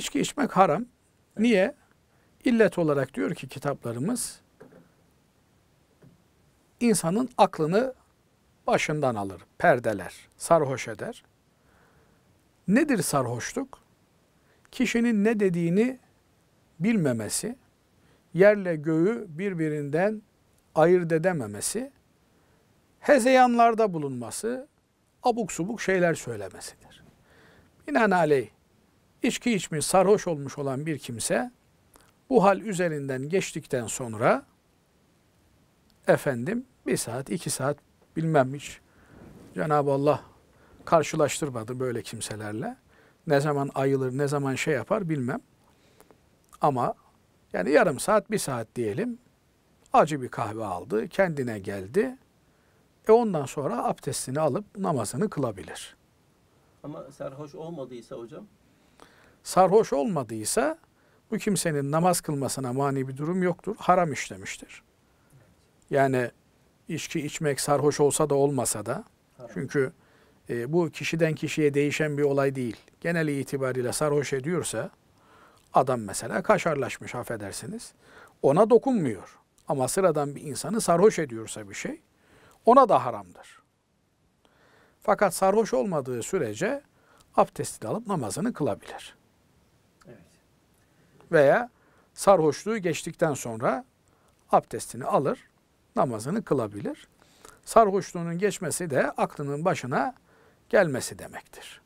İçki içmek haram. Niye? İllet olarak diyor ki kitaplarımız insanın aklını başından alır, perdeler, sarhoş eder. Nedir sarhoşluk? Kişinin ne dediğini bilmemesi, yerle göğü birbirinden ayırt edememesi, hezeyanlarda bulunması, abuk subuk şeyler söylemesidir. Binaenaleyh içki içmiş, sarhoş olmuş olan bir kimse bu hal üzerinden geçtikten sonra efendim bir saat, iki saat bilmemmiş Cenab-ı Allah karşılaştırmadı böyle kimselerle. Ne zaman ayılır, ne zaman şey yapar bilmem. Ama yani yarım saat, bir saat diyelim. Acı bir kahve aldı, kendine geldi. E ondan sonra abdestini alıp namazını kılabilir. Ama sarhoş olmadıysa hocam sarhoş olmadıysa bu kimsenin namaz kılmasına mani bir durum yoktur. Haram işlemiştir. Yani içki içmek sarhoş olsa da olmasa da çünkü e, bu kişiden kişiye değişen bir olay değil. Genel itibariyle sarhoş ediyorsa adam mesela kaşarlaşmış affedersiniz. Ona dokunmuyor. Ama sıradan bir insanı sarhoş ediyorsa bir şey ona da haramdır. Fakat sarhoş olmadığı sürece abdestini alıp namazını kılabilir veya sarhoşluğu geçtikten sonra abdestini alır, namazını kılabilir. Sarhoşluğunun geçmesi de aklının başına gelmesi demektir.